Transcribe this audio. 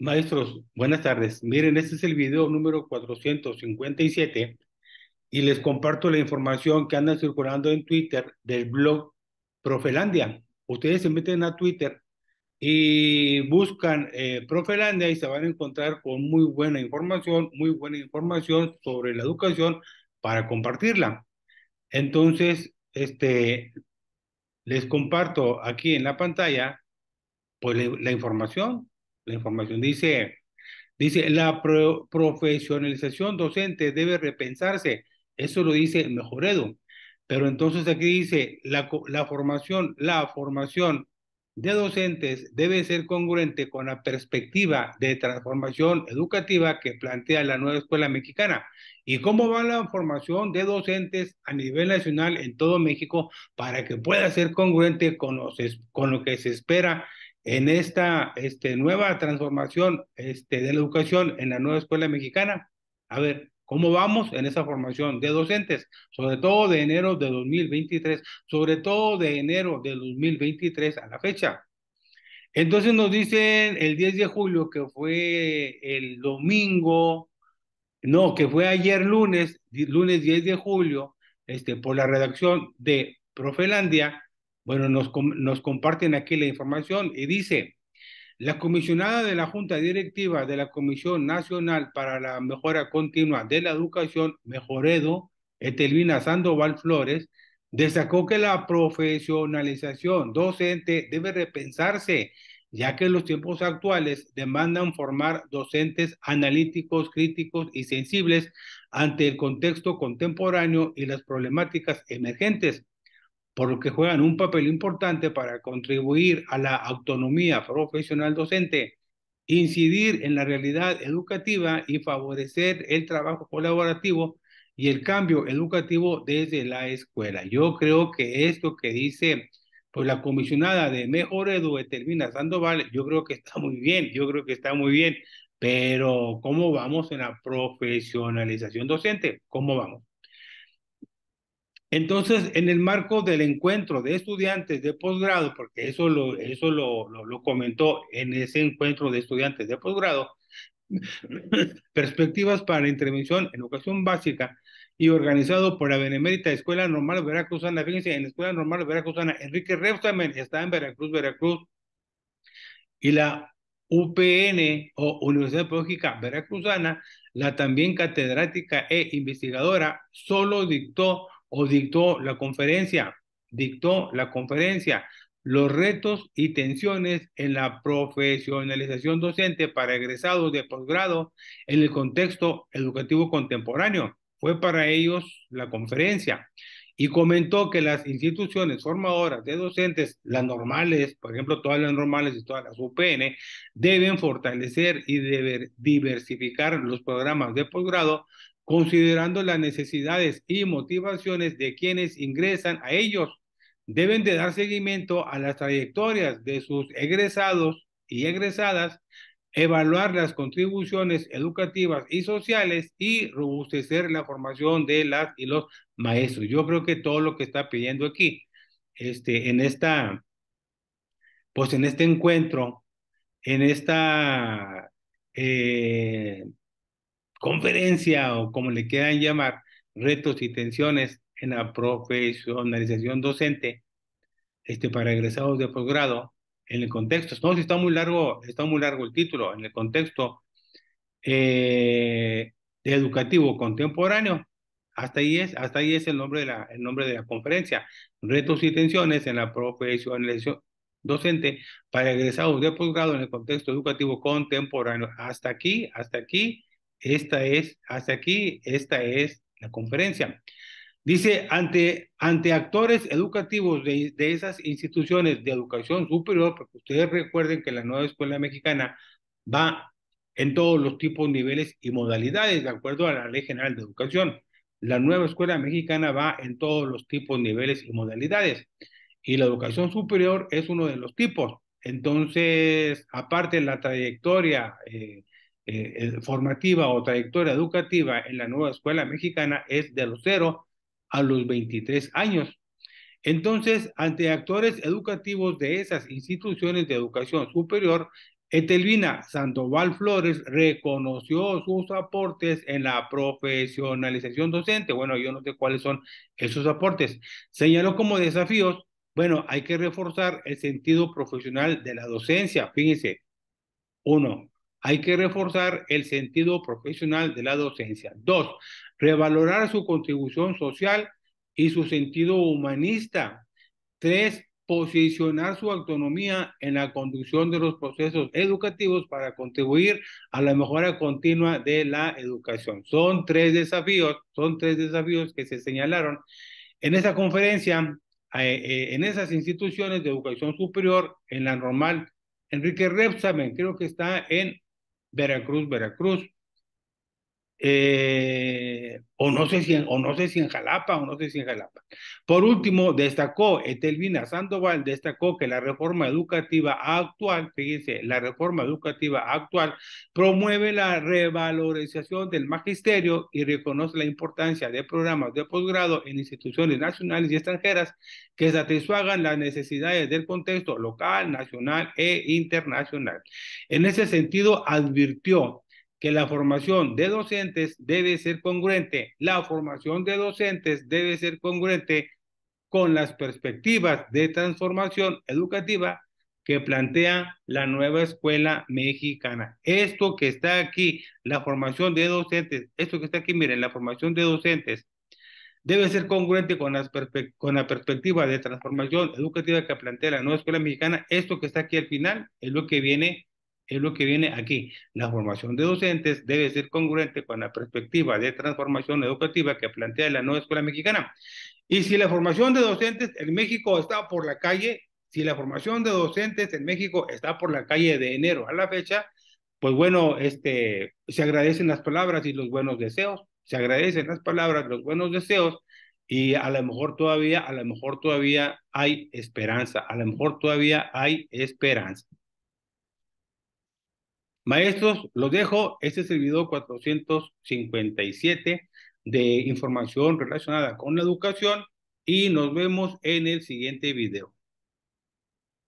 Maestros, buenas tardes. Miren, este es el video número 457 y les comparto la información que anda circulando en Twitter del blog Profelandia. Ustedes se meten a Twitter y buscan eh, Profelandia y se van a encontrar con muy buena información, muy buena información sobre la educación para compartirla. Entonces, este, les comparto aquí en la pantalla pues, la, la información la información. Dice, dice la profesionalización docente debe repensarse. Eso lo dice Mejoredo. Pero entonces aquí dice, la, formación, la formación de docentes debe ser congruente con la perspectiva de transformación educativa que plantea la nueva escuela mexicana. ¿Y cómo va la formación de docentes a nivel nacional en todo México para que pueda ser congruente con, con lo que se espera en esta este, nueva transformación este, de la educación en la nueva escuela mexicana. A ver, ¿cómo vamos en esa formación de docentes? Sobre todo de enero de 2023, sobre todo de enero de 2023 a la fecha. Entonces nos dicen el 10 de julio, que fue el domingo, no, que fue ayer lunes, lunes 10 de julio, este, por la redacción de Profelandia, bueno, nos, nos comparten aquí la información y dice, la comisionada de la Junta Directiva de la Comisión Nacional para la Mejora Continua de la Educación, Mejoredo, Etelvina Sandoval Flores, destacó que la profesionalización docente debe repensarse, ya que los tiempos actuales demandan formar docentes analíticos, críticos y sensibles ante el contexto contemporáneo y las problemáticas emergentes por lo que juegan un papel importante para contribuir a la autonomía profesional docente, incidir en la realidad educativa y favorecer el trabajo colaborativo y el cambio educativo desde la escuela. Yo creo que esto que dice pues la comisionada de Mejor Edu, Termina Sandoval, yo creo que está muy bien, yo creo que está muy bien, pero ¿cómo vamos en la profesionalización docente? ¿Cómo vamos? Entonces, en el marco del encuentro de estudiantes de posgrado, porque eso lo, eso lo, lo, comentó en ese encuentro de estudiantes de posgrado, perspectivas para intervención en educación básica y organizado por la Benemérita Escuela Normal Veracruzana. Fíjense, en Escuela Normal Veracruzana, Enrique también está en Veracruz, Veracruz, y la UPN o Universidad Pedagógica Veracruzana, la también catedrática e investigadora, solo dictó o dictó la conferencia, dictó la conferencia, los retos y tensiones en la profesionalización docente para egresados de posgrado en el contexto educativo contemporáneo. Fue para ellos la conferencia y comentó que las instituciones formadoras de docentes, las normales, por ejemplo, todas las normales y todas las UPN, deben fortalecer y diversificar los programas de posgrado considerando las necesidades y motivaciones de quienes ingresan a ellos, deben de dar seguimiento a las trayectorias de sus egresados y egresadas, evaluar las contribuciones educativas y sociales y robustecer la formación de las y los maestros. Yo creo que todo lo que está pidiendo aquí, este, en esta, pues en este encuentro, en esta eh, conferencia o como le quieran llamar, retos y tensiones en la profesionalización docente este, para egresados de posgrado en el contexto. No, si está muy largo, está muy largo el título, en el contexto eh, educativo contemporáneo. Hasta ahí es, hasta ahí es el nombre de la, el nombre de la conferencia. Retos y tensiones en la profesionalización docente para egresados de posgrado en el contexto educativo contemporáneo. Hasta aquí, hasta aquí esta es, hasta aquí, esta es la conferencia. Dice, ante, ante actores educativos de, de esas instituciones de educación superior, porque ustedes recuerden que la nueva escuela mexicana va en todos los tipos, niveles y modalidades, de acuerdo a la Ley General de Educación. La nueva escuela mexicana va en todos los tipos, niveles y modalidades. Y la educación superior es uno de los tipos. Entonces, aparte la trayectoria, eh, eh, eh, formativa o trayectoria educativa en la nueva escuela mexicana es de los 0 a los 23 años. Entonces, ante actores educativos de esas instituciones de educación superior, Etelvina Sandoval Flores reconoció sus aportes en la profesionalización docente. Bueno, yo no sé cuáles son esos aportes. Señaló como desafíos, bueno, hay que reforzar el sentido profesional de la docencia. Fíjense, uno, hay que reforzar el sentido profesional de la docencia. Dos, revalorar su contribución social y su sentido humanista. Tres, posicionar su autonomía en la conducción de los procesos educativos para contribuir a la mejora continua de la educación. Son tres desafíos, son tres desafíos que se señalaron en esa conferencia, eh, eh, en esas instituciones de educación superior, en la normal. Enrique Repsamen, creo que está en Veracruz, Veracruz. Eh, o no sé si en, o no sé si en Jalapa o no sé si en Jalapa. Por último, destacó Etelvina Sandoval destacó que la reforma educativa actual, fíjense, la reforma educativa actual promueve la revalorización del magisterio y reconoce la importancia de programas de posgrado en instituciones nacionales y extranjeras que satisfagan las necesidades del contexto local, nacional e internacional. En ese sentido, advirtió que la formación de docentes debe ser congruente. La formación de docentes debe ser congruente con las perspectivas de transformación educativa que plantea la nueva escuela mexicana. Esto que está aquí, la formación de docentes, esto que está aquí, miren, la formación de docentes debe ser congruente con, las con la perspectiva de transformación educativa que plantea la nueva escuela mexicana. Esto que está aquí al final es lo que viene es lo que viene aquí. La formación de docentes debe ser congruente con la perspectiva de transformación educativa que plantea la nueva escuela mexicana. Y si la formación de docentes en México está por la calle, si la formación de docentes en México está por la calle de enero a la fecha, pues bueno, este, se agradecen las palabras y los buenos deseos, se agradecen las palabras, los buenos deseos, y a lo mejor todavía, a lo mejor todavía hay esperanza, a lo mejor todavía hay esperanza. Maestros, los dejo. Este servidor 457 de información relacionada con la educación y nos vemos en el siguiente video.